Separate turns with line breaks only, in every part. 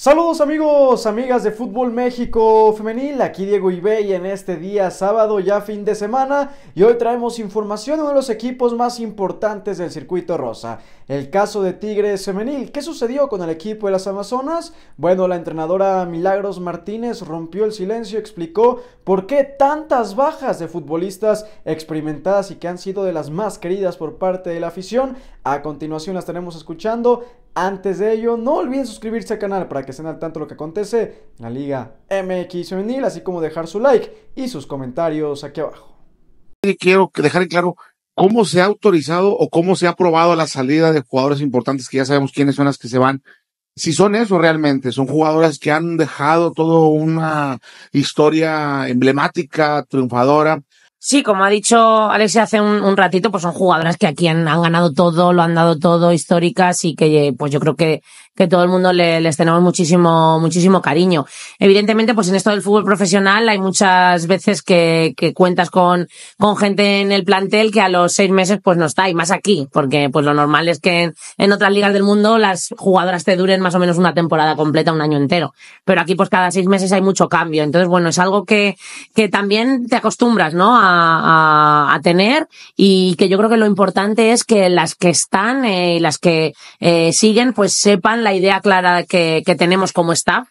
Saludos amigos, amigas de Fútbol México Femenil, aquí Diego Ibey en este día sábado, ya fin de semana, y hoy traemos información de uno de los equipos más importantes del circuito rosa, el caso de Tigres Femenil. ¿Qué sucedió con el equipo de las Amazonas? Bueno, la entrenadora Milagros Martínez rompió el silencio, explicó por qué tantas bajas de futbolistas experimentadas y que han sido de las más queridas por parte de la afición. A continuación las tenemos escuchando. Antes de ello, no olviden suscribirse al canal para que que estén al tanto lo que acontece en la Liga MX así como dejar su like y sus comentarios aquí abajo.
Quiero dejar en claro cómo se ha autorizado o cómo se ha aprobado la salida de jugadores importantes que ya sabemos quiénes son las que se van si son eso realmente, son jugadores que han dejado toda una historia emblemática, triunfadora,
Sí, como ha dicho Alexia hace un, ratito, pues son jugadoras que aquí han, ganado todo, lo han dado todo, históricas y que pues yo creo que, que todo el mundo les tenemos muchísimo, muchísimo cariño. Evidentemente, pues en esto del fútbol profesional hay muchas veces que, que cuentas con, con gente en el plantel que a los seis meses pues no está y más aquí, porque pues lo normal es que en, otras ligas del mundo las jugadoras te duren más o menos una temporada completa, un año entero. Pero aquí pues cada seis meses hay mucho cambio. Entonces, bueno, es algo que, que también te acostumbras, ¿no? a, tener y que yo creo que lo importante es que las que están eh, y las que eh, siguen pues sepan la idea clara que, tenemos como está.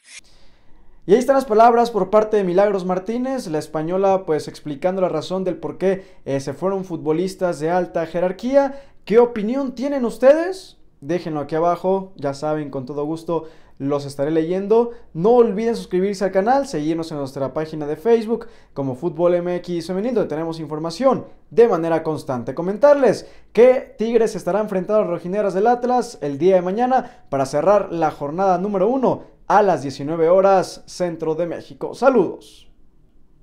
Y ahí están las palabras por parte de Milagros Martínez, la española pues explicando la razón del por qué eh, se fueron futbolistas de alta jerarquía. ¿Qué opinión tienen ustedes? Déjenlo aquí abajo, ya saben, con todo gusto los estaré leyendo. No olviden suscribirse al canal, seguirnos en nuestra página de Facebook como Fútbol MX Femenil, donde tenemos información de manera constante. Comentarles que Tigres estará enfrentado a los rojineras del Atlas el día de mañana para cerrar la jornada número 1 a las 19 horas centro de México. Saludos.